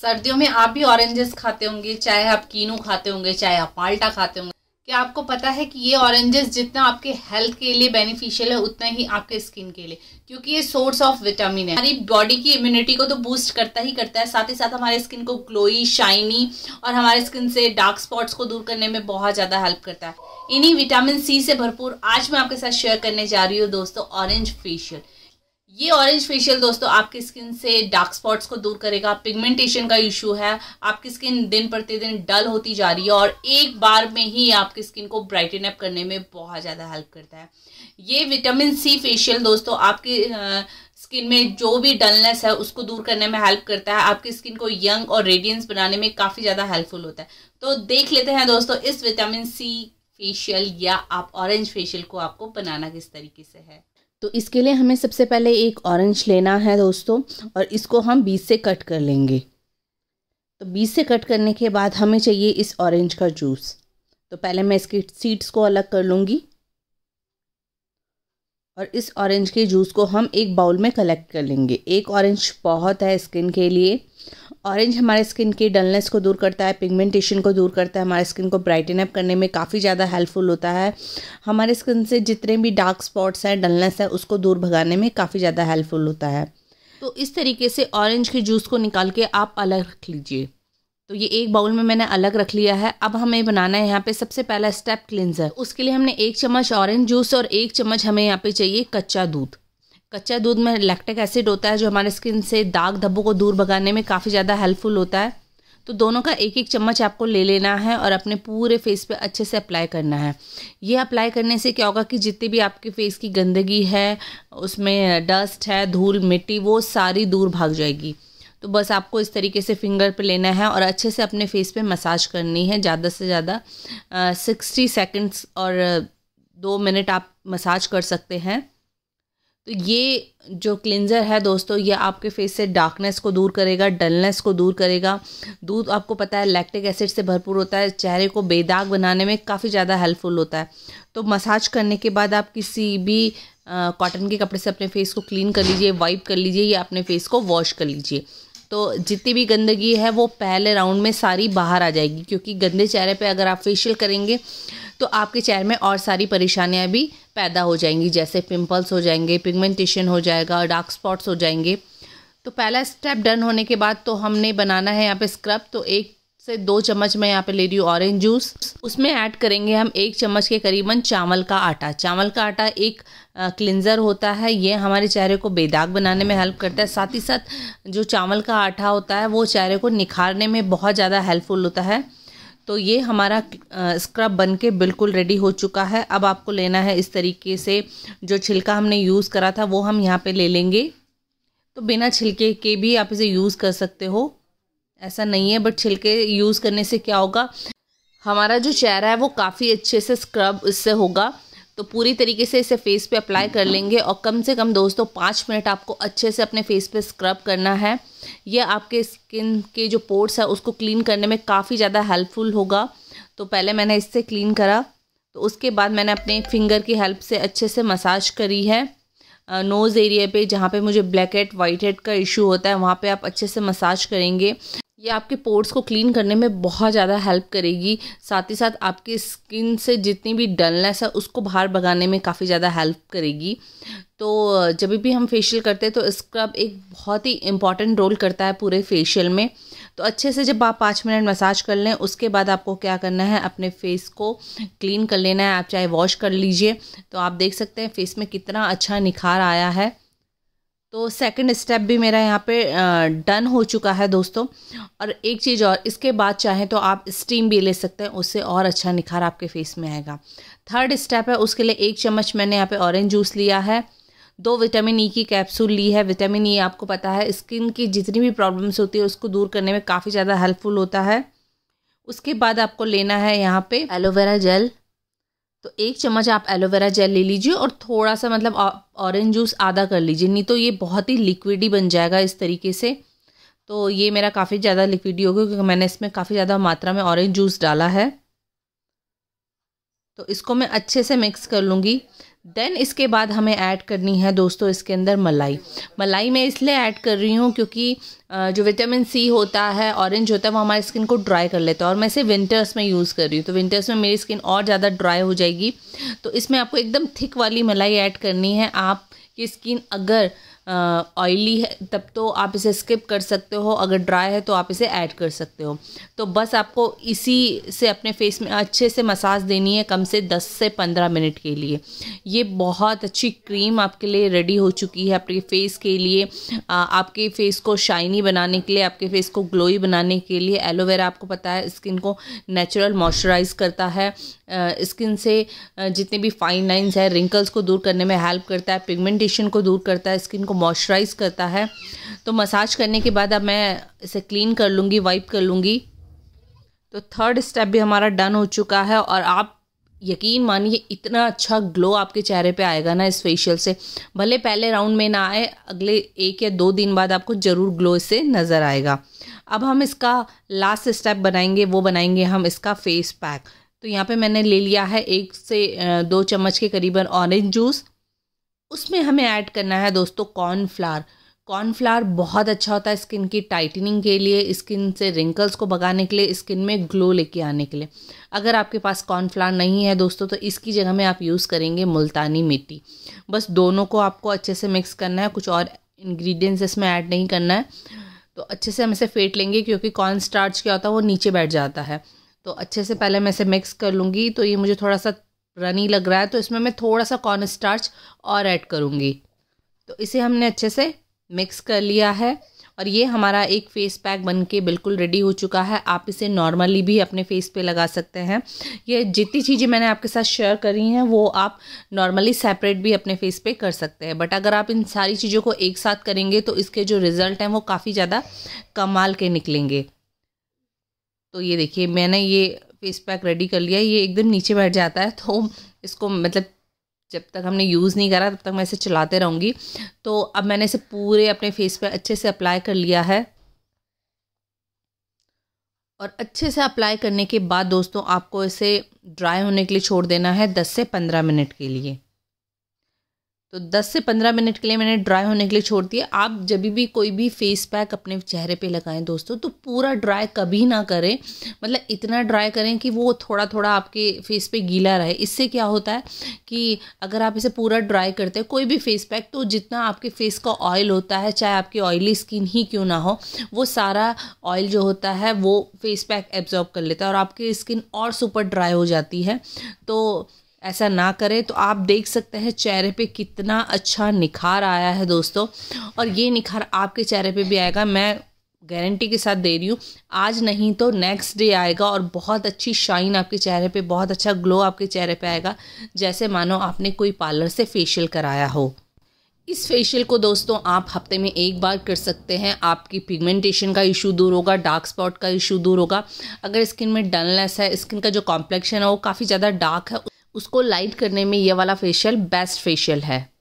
सर्दियों में आप भी ऑरेंजेस खाते होंगे चाहे आप कीनू खाते होंगे चाहे आप पाल्टा खाते होंगे क्या आपको पता है कि ये ऑरेंजेस जितना आपके हेल्थ के लिए बेनिफिशियल है उतना ही आपके स्किन के लिए क्योंकि ये सोर्स ऑफ विटामिन है हमारी बॉडी की इम्यूनिटी को तो बूस्ट करता ही करता है साथ ही साथ हमारे स्किन को ग्लोई शाइनी और हमारे स्किन से डार्क स्पॉट्स को दूर करने में बहुत ज़्यादा हेल्प करता है इन्हीं विटामिन सी से भरपूर आज मैं आपके साथ शेयर करने जा रही हूँ दोस्तों ऑरेंज फेशियल ये ऑरेंज फेशियल दोस्तों आपकी स्किन से डार्क स्पॉट्स को दूर करेगा पिगमेंटेशन का इश्यू है आपकी स्किन दिन प्रतिदिन डल होती जा रही है और एक बार में ही आपकी स्किन को ब्राइटन अप करने में बहुत ज़्यादा हेल्प करता है ये विटामिन सी फेशियल दोस्तों आपकी स्किन में जो भी डलनेस है उसको दूर करने में हेल्प करता है आपकी स्किन को यंग और रेडियंस बनाने में काफ़ी ज़्यादा हेल्पफुल होता है तो देख लेते हैं दोस्तों इस विटामिन सी फेशियल या आप ऑरेंज फेशियल को आपको बनाना किस तरीके से है तो इसके लिए हमें सबसे पहले एक ऑरेंज लेना है दोस्तों और इसको हम बीस से कट कर लेंगे तो बीस से कट करने के बाद हमें चाहिए इस ऑरेंज का जूस तो पहले मैं इसके सीड्स को अलग कर लूँगी और इस ऑरेंज के जूस को हम एक बाउल में कलेक्ट कर लेंगे एक ऑरेंज बहुत है स्किन के लिए ऑरेंज हमारे स्किन की डलनेस को दूर करता है पिगमेंटेशन को दूर करता है हमारे स्किन को ब्राइटन अप करने में काफ़ी ज़्यादा हेल्पफुल होता है हमारे स्किन से जितने भी डार्क स्पॉट्स हैं डलनेस है उसको दूर भगाने में काफ़ी ज़्यादा हेल्पफुल होता है तो इस तरीके से ऑरेंज के जूस को निकाल के आप अलग रख लीजिए तो ये एक बाउल में मैंने अलग रख लिया है अब हमें बनाना है यहाँ पे सबसे पहला स्टेप क्लिनजर उसके लिए हमने एक चम्मच ऑरेंज जूस और एक चम्मच हमें यहाँ पे चाहिए कच्चा दूध कच्चा दूध में लैक्टिक एसिड होता है जो हमारे स्किन से दाग धब्बों को दूर भगाने में काफ़ी ज़्यादा हेल्पफुल होता है तो दोनों का एक एक चम्मच आपको ले लेना है और अपने पूरे फेस पे अच्छे से अप्लाई करना है ये अप्लाई करने से क्या होगा कि जितनी भी आपके फेस की गंदगी है उसमें डस्ट है धूल मिट्टी वो सारी दूर भाग जाएगी तो बस आपको इस तरीके से फिंगर पे लेना है और अच्छे से अपने फेस पे मसाज करनी है ज़्यादा से ज़्यादा सिक्सटी सेकेंड्स और दो मिनट आप मसाज कर सकते हैं तो ये जो क्लिनज़र है दोस्तों ये आपके फेस से डार्कनेस को दूर करेगा डलनेस को दूर करेगा दूध आपको पता है लैक्टिक एसिड से भरपूर होता है चेहरे को बेदाग बनाने में काफ़ी ज़्यादा हेल्पफुल होता है तो मसाज करने के बाद आप किसी भी कॉटन के कपड़े से अपने फेस को क्लीन कर लीजिए वाइप कर लीजिए या अपने फेस को वॉश कर लीजिए तो जितनी भी गंदगी है वो पहले राउंड में सारी बाहर आ जाएगी क्योंकि गंदे चेहरे पे अगर आप फेशियल करेंगे तो आपके चेहरे में और सारी परेशानियाँ भी पैदा हो जाएंगी जैसे पिम्पल्स हो जाएंगे पिगमेंटेशन हो जाएगा डार्क स्पॉट्स हो जाएंगे तो पहला स्टेप डन होने के बाद तो हमने बनाना है यहाँ पे स्क्रब तो एक से दो चम्मच मैं यहाँ पे ले रही हूँ ऑरेंज जूस उसमें ऐड करेंगे हम एक चम्मच के करीबन चावल का आटा चावल का आटा एक क्लिनज़र होता है ये हमारे चेहरे को बेदाग बनाने में हेल्प करता है साथ ही साथ जो चावल का आटा होता है वो चेहरे को निखारने में बहुत ज़्यादा हेल्पफुल होता है तो ये हमारा स्क्रब बन के बिल्कुल रेडी हो चुका है अब आपको लेना है इस तरीके से जो छिलका हमने यूज़ करा था वो हम यहाँ पे ले लेंगे तो बिना छिलके के भी आप इसे यूज़ कर सकते हो ऐसा नहीं है बट छिलके यूज़ करने से क्या होगा हमारा जो चेहरा है वो काफ़ी अच्छे से स्क्रब इससे होगा तो पूरी तरीके से इसे फेस पे अप्लाई कर लेंगे और कम से कम दोस्तों पाँच मिनट आपको अच्छे से अपने फेस पे स्क्रब करना है यह आपके स्किन के जो पोर्ट्स है उसको क्लीन करने में काफ़ी ज़्यादा हेल्पफुल होगा तो पहले मैंने इससे क्लीन करा तो उसके बाद मैंने अपने फिंगर की हेल्प से अच्छे से मसाज करी है नोज़ एरिया पे जहाँ पे मुझे ब्लैक हेड वाइट हेड का इशू होता है वहाँ पे आप अच्छे से मसाज करेंगे ये आपके पोर्ट्स को क्लीन करने में बहुत ज़्यादा हेल्प करेगी साथ ही साथ आपकी स्किन से जितनी भी डलनेस है उसको बाहर भगाने में काफ़ी ज़्यादा हेल्प करेगी तो जब भी हम फेशियल करते हैं तो स्क्रब एक बहुत ही इंपॉर्टेंट रोल करता है पूरे फेशियल में तो अच्छे से जब आप पाँच मिनट मसाज कर लें उसके बाद आपको क्या करना है अपने फेस को क्लीन कर लेना है आप चाहे वॉश कर लीजिए तो आप देख सकते हैं फेस में कितना अच्छा निखार आया है तो सेकंड स्टेप भी मेरा यहाँ पे डन हो चुका है दोस्तों और एक चीज़ और इसके बाद चाहें तो आप स्टीम भी ले सकते हैं उससे और अच्छा निखार आपके फेस में आएगा थर्ड स्टेप है उसके लिए एक चम्मच मैंने यहाँ पे ऑरेंज जूस लिया है दो विटामिन ई e की कैप्सूल ली है विटामिन ई e आपको पता है स्किन की जितनी भी प्रॉब्लम्स होती है उसको दूर करने में काफ़ी ज़्यादा हेल्पफुल होता है उसके बाद आपको लेना है यहाँ पे एलोवेरा जेल तो एक चम्मच आप एलोवेरा जेल ले लीजिए और थोड़ा सा मतलब ऑरेंज जूस आधा कर लीजिए नहीं तो ये बहुत ही लिक्विड ही बन जाएगा इस तरीके से तो ये मेरा काफ़ी ज़्यादा लिक्विड हो गया क्योंकि मैंने इसमें काफ़ी ज़्यादा मात्रा में ऑरेंज जूस डाला है तो इसको मैं अच्छे से मिक्स कर लूँगी देन इसके बाद हमें ऐड करनी है दोस्तों इसके अंदर मलाई मलाई मैं इसलिए ऐड कर रही हूँ क्योंकि जो विटामिन सी होता है ऑरेंज होता है वो हमारी स्किन को ड्राई कर लेता है और मैं इसे विंटर्स में यूज़ कर रही हूँ तो विंटर्स में मेरी स्किन और ज़्यादा ड्राई हो जाएगी तो इसमें आपको एकदम थिक वाली मलाई ऐड करनी है आपकी स्किन अगर ऑयली है तब तो आप इसे स्किप कर सकते हो अगर ड्राई है तो आप इसे ऐड कर सकते हो तो बस आपको इसी से अपने फेस में अच्छे से मसाज देनी है कम से 10 से 15 मिनट के लिए ये बहुत अच्छी क्रीम आपके लिए रेडी हो चुकी है आपके फेस के लिए आपके फेस को शाइनी बनाने के लिए आपके फेस को ग्लोई बनाने के लिए एलोवेरा आपको पता है स्किन को नेचुरल मॉइस्चराइज करता है स्किन से जितने भी फाइन लाइन्स है रिंकल्स को दूर करने में हेल्प करता है पिगमेंटेशन को दूर करता है स्किन को मॉइस्चराइज़ करता है तो मसाज करने के बाद अब मैं इसे क्लीन कर लूँगी वाइप कर लूँगी तो थर्ड स्टेप भी हमारा डन हो चुका है और आप यकीन मानिए इतना अच्छा ग्लो आपके चेहरे पे आएगा ना इस फेशियल से भले पहले राउंड में ना आए अगले एक या दो दिन बाद आपको ज़रूर ग्लो इससे नज़र आएगा अब हम इसका लास्ट स्टेप बनाएंगे वो बनाएंगे हम इसका फेस पैक तो यहाँ पे मैंने ले लिया है एक से दो चम्मच के करीबन ऑरेंज जूस उसमें हमें ऐड करना है दोस्तों कॉर्नफ्लावर कॉर्नफ्लावर बहुत अच्छा होता है स्किन की टाइटनिंग के लिए स्किन से रिंकल्स को भगाने के लिए स्किन में ग्लो लेके आने के लिए अगर आपके पास कॉर्नफ्लावर नहीं है दोस्तों तो इसकी जगह में आप यूज़ करेंगे मुल्तानी मिट्टी बस दोनों को आपको अच्छे से मिक्स करना है कुछ और इन्ग्रीडियंट्स इसमें ऐड नहीं करना है तो अच्छे से हम इसे फेंट लेंगे क्योंकि कॉर्न स्टार्च क्या होता है वो नीचे बैठ जाता है तो अच्छे से पहले मैं इसे मिक्स कर लूँगी तो ये मुझे थोड़ा सा रनी लग रहा है तो इसमें मैं थोड़ा सा कॉर्न स्टार्च और ऐड करूँगी तो इसे हमने अच्छे से मिक्स कर लिया है और ये हमारा एक फेस पैक बन के बिल्कुल रेडी हो चुका है आप इसे नॉर्मली भी अपने फेस पे लगा सकते हैं ये जितनी चीज़ें मैंने आपके साथ शेयर करी हैं वो आप नॉर्मली सेपरेट भी अपने फेस पे कर सकते हैं बट अगर आप इन सारी चीज़ों को एक साथ करेंगे तो इसके जो रिज़ल्ट हैं वो काफ़ी ज़्यादा कमाल के निकलेंगे तो ये देखिए मैंने ये फेस पैक रेडी कर लिया ये एकदम नीचे बैठ जाता है तो इसको मतलब जब तक हमने यूज़ नहीं करा तब तक मैं इसे चलाते रहूँगी तो अब मैंने इसे पूरे अपने फेस पर अच्छे से अप्लाई कर लिया है और अच्छे से अप्लाई करने के बाद दोस्तों आपको इसे ड्राई होने के लिए छोड़ देना है दस से पंद्रह मिनट के लिए तो 10 से 15 मिनट के लिए मैंने ड्राई होने के लिए छोड़ दिया आप जब भी कोई भी फेस पैक अपने चेहरे पे लगाएं दोस्तों तो पूरा ड्राई कभी ना करें मतलब इतना ड्राई करें कि वो थोड़ा थोड़ा आपके फेस पे गीला रहे इससे क्या होता है कि अगर आप इसे पूरा ड्राई करते हैं कोई भी फेस पैक तो जितना आपके फेस का ऑयल होता है चाहे आपकी ऑयली स्किन ही क्यों ना हो वो सारा ऑयल जो होता है वो फेस पैक एब्जॉर्ब कर लेता है और आपकी स्किन और सुपर ड्राई हो जाती है तो ऐसा ना करें तो आप देख सकते हैं चेहरे पे कितना अच्छा निखार आया है दोस्तों और ये निखार आपके चेहरे पे भी आएगा मैं गारंटी के साथ दे रही हूँ आज नहीं तो नेक्स्ट डे आएगा और बहुत अच्छी शाइन आपके चेहरे पे बहुत अच्छा ग्लो आपके चेहरे पे आएगा जैसे मानो आपने कोई पार्लर से फेशियल कराया हो इस फेशियल को दोस्तों आप हफ्ते में एक बार कर सकते हैं आपकी पिगमेंटेशन का इशू दूर होगा डार्क स्पॉट का इशू दूर होगा अगर स्किन में डलनेस है स्किन का जो कॉम्प्लेक्शन है वो काफ़ी ज़्यादा डार्क है उसको लाइट करने में ये वाला फेशियल बेस्ट फेशियल है